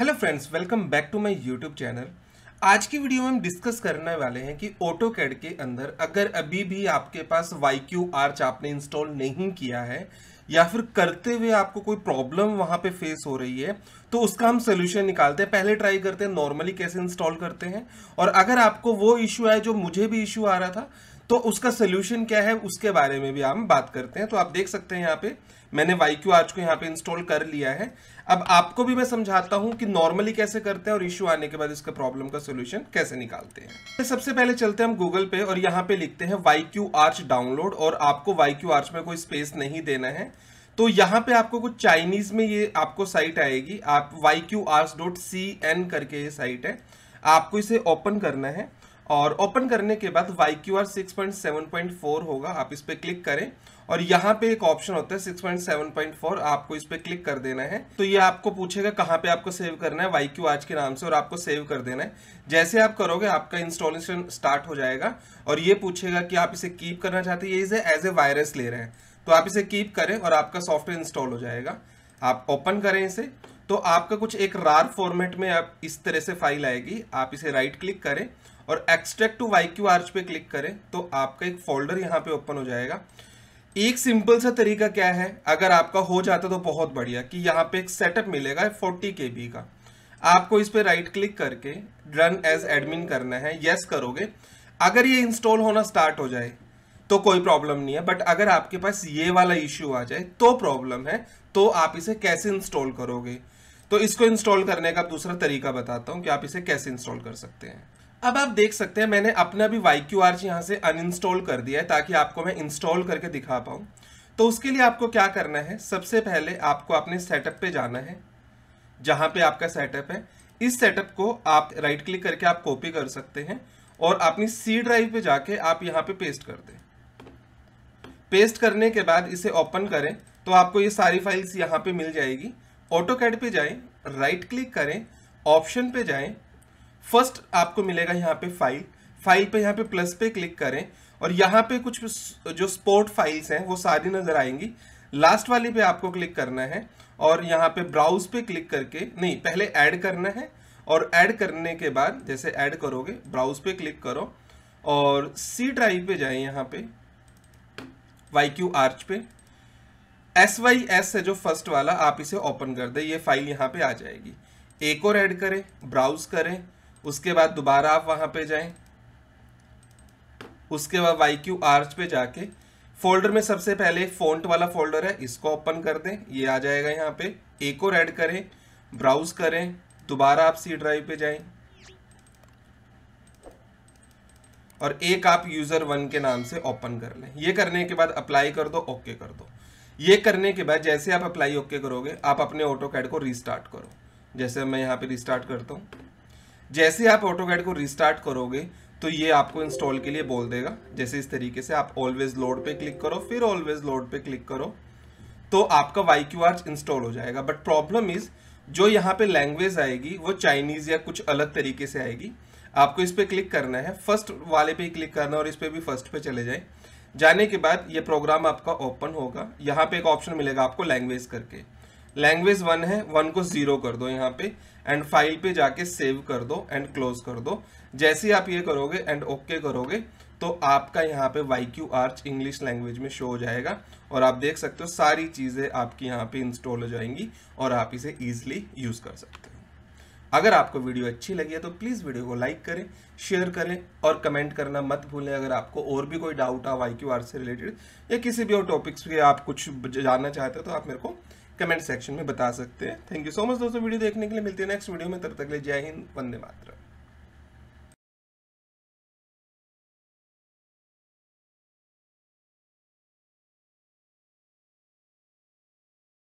hello friends welcome back to my YouTube channel आज की video में हम डिस्कस करने वाले हैं कि ऑटो कैड के अंदर अगर अभी भी आपके पास वाई क्यू आर्च आपने इंस्टॉल नहीं किया है या फिर करते हुए आपको कोई प्रॉब्लम वहां पे फेस हो रही है तो उसका हम सोल्यूशन निकालते हैं पहले ट्राई करते हैं नॉर्मली कैसे इंस्टॉल करते हैं और अगर आपको वो इश्यू आए जो मुझे भी इशू आ रहा था तो उसका सोल्यूशन क्या है उसके बारे में भी हम बात करते हैं तो आप देख सकते हैं यहाँ पे मैंने वाई क्यू आज को यहाँ पे इंस्टॉल कर लिया है अब आपको भी मैं समझाता हूँ कि नॉर्मली कैसे करते हैं और इश्यू आने के बाद इसका प्रॉब्लम का सोल्यूशन कैसे निकालते हैं तो सबसे पहले चलते हैं हम गूगल पे और यहाँ पे लिखते हैं वाई क्यू आर्च डाउनलोड और आपको वाई क्यू आर्च में कोई स्पेस नहीं देना है तो यहाँ पे आपको कुछ चाइनीज में ये आपको साइट आएगी आप Y Q arch dot C N करके ये साइट है आपको इसे ओपन करना है और ओपन करने के बाद Y Q R six point seven point four होगा आप इस पर क्लिक करें और यहाँ पे एक ऑप्शन होता है six point seven point four आपको इस पर क्लिक कर देना है तो ये आपको पूछेगा कहाँ पे आपको सेव करना है वाई क्यू आज के नाम से और आपको सेव कर देना है जैसे आप करोगे आपका इंस्टॉलेशन स्टार्ट हो जाएगा और ये पूछेगा कि आप इसे कीप करना चाहते हैं ये इसे एज ए वायरस ले रहे हैं तो आप इसे कीप करें और आपका सॉफ्टवेयर इंस्टॉल हो जाएगा आप ओपन करें इसे तो आपका कुछ एक रार फॉर्मेट में आप इस तरह से फाइल आएगी आप इसे राइट क्लिक करें और extract to Y Q arch पे क्लिक करें तो आपका एक फोल्डर यहाँ पे ओपन हो जाएगा एक सिंपल सा तरीका क्या है अगर आपका हो जाता तो बहुत बढ़िया कि यहाँ पे एक सेटअप मिलेगा फोर्टी के बी का आपको इस पर राइट क्लिक करके रन एज एडमिन करना है येस करोगे अगर ये इंस्टॉल होना स्टार्ट हो जाए तो कोई प्रॉब्लम नहीं है बट अगर आपके पास ये वाला इश्यू आ जाए तो प्रॉब्लम है तो आप इसे कैसे इंस्टॉल करोगे तो इसको इंस्टॉल करने का दूसरा तरीका बताता हूँ कि आप इसे कैसे इंस्टॉल कर सकते हैं अब आप देख सकते हैं मैंने अपना भी वाई क्यू आर यहाँ से अनइंस्टॉल कर दिया है ताकि आपको मैं इंस्टॉल करके दिखा पाऊँ तो उसके लिए आपको क्या करना है सबसे पहले आपको अपने सेटअप पे जाना है जहाँ पे आपका सेटअप है इस सेटअप को आप राइट क्लिक करके आप कॉपी कर सकते हैं और अपनी सी ड्राइव पे जाके आप यहाँ पे पेस्ट कर दें पेस्ट करने के बाद इसे ओपन करें तो आपको ये सारी फाइल्स यहाँ पे मिल जाएगी ऑटो कैड पे जाएं राइट क्लिक करें ऑप्शन पे जाएं फर्स्ट आपको मिलेगा यहाँ पे फाइल फाइल पे यहाँ पे प्लस पे क्लिक करें और यहाँ पे कुछ जो स्पोर्ट फाइल्स हैं वो सारी नज़र आएंगी लास्ट वाली पे आपको क्लिक करना है और यहाँ पे ब्राउज पे क्लिक करके नहीं पहले ऐड करना है और ऐड करने के बाद जैसे ऐड करोगे ब्राउज पे क्लिक करो और सी ड्राइव पे जाएं यहाँ पे वाई क्यू आर्च पे एस वाई एस है जो फर्स्ट वाला आप इसे ओपन कर दे ये फाइल यहाँ पे आ जाएगी एक और ऐड करें ब्राउज करें उसके बाद दोबारा आप वहां पे जाएं उसके बाद वाई क्यू आर्च पे जाके फोल्डर में सबसे पहले फोन वाला फोल्डर है इसको ओपन कर दें ये आ जाएगा यहाँ पे एक और ऐड करें ब्राउज करें दोबारा आप सी ड्राइव पे जाएं और एक आप यूज़र वन के नाम से ओपन कर लें ये करने के बाद अप्लाई कर दो ओके कर दो ये करने के बाद जैसे आप अप्लाई ओके करोगे आप अपने ऑटो कैड को रिस्टार्ट करो जैसे मैं यहाँ पे रिस्टार्ट करता हूँ जैसे आप ऑटो कैड को रिस्टार्ट करोगे तो ये आपको इंस्टॉल के लिए बोल देगा जैसे इस तरीके से आप ऑलवेज लोड पे क्लिक करो फिर ऑलवेज लोड पे क्लिक करो तो आपका वाई क्यू आर इंस्टॉल हो जाएगा बट प्रॉब्लम इज़ जो यहाँ पे लैंग्वेज आएगी वो चाइनीज़ या कुछ अलग तरीके से आएगी आपको इस पर क्लिक करना है फर्स्ट वाले पे क्लिक करना है और इस पर भी फर्स्ट पे चले जाएं जाने के बाद ये प्रोग्राम आपका ओपन होगा यहाँ पे एक ऑप्शन मिलेगा आपको लैंग्वेज करके लैंग्वेज वन है वन को ज़ीरो कर दो यहाँ पे एंड फाइल पे जाके सेव कर दो एंड क्लोज कर दो जैसे ही आप ये करोगे एंड ओके okay करोगे तो आपका यहाँ पे Y Q arch English language में शो हो जाएगा और आप देख सकते हो सारी चीज़ें आपकी यहाँ पे इंस्टॉल हो जाएंगी और आप इसे ईजिली यूज़ कर सकते हो अगर आपको वीडियो अच्छी लगी है तो प्लीज़ वीडियो को लाइक करें शेयर करें और कमेंट करना मत भूलें अगर आपको और भी कोई डाउट है वाई क्यू आर से रिलेटेड या किसी भी और टॉपिक्स पे आप कुछ जानना चाहते हो तो आप मेरे को कमेंट सेक्शन में बता सकते हैं थैंक यू सो मच दोस्तों वीडियो देखने के लिए मिलते हैं नेक्स्ट वीडियो में तब तक ले जय हिंद वंदे मातरम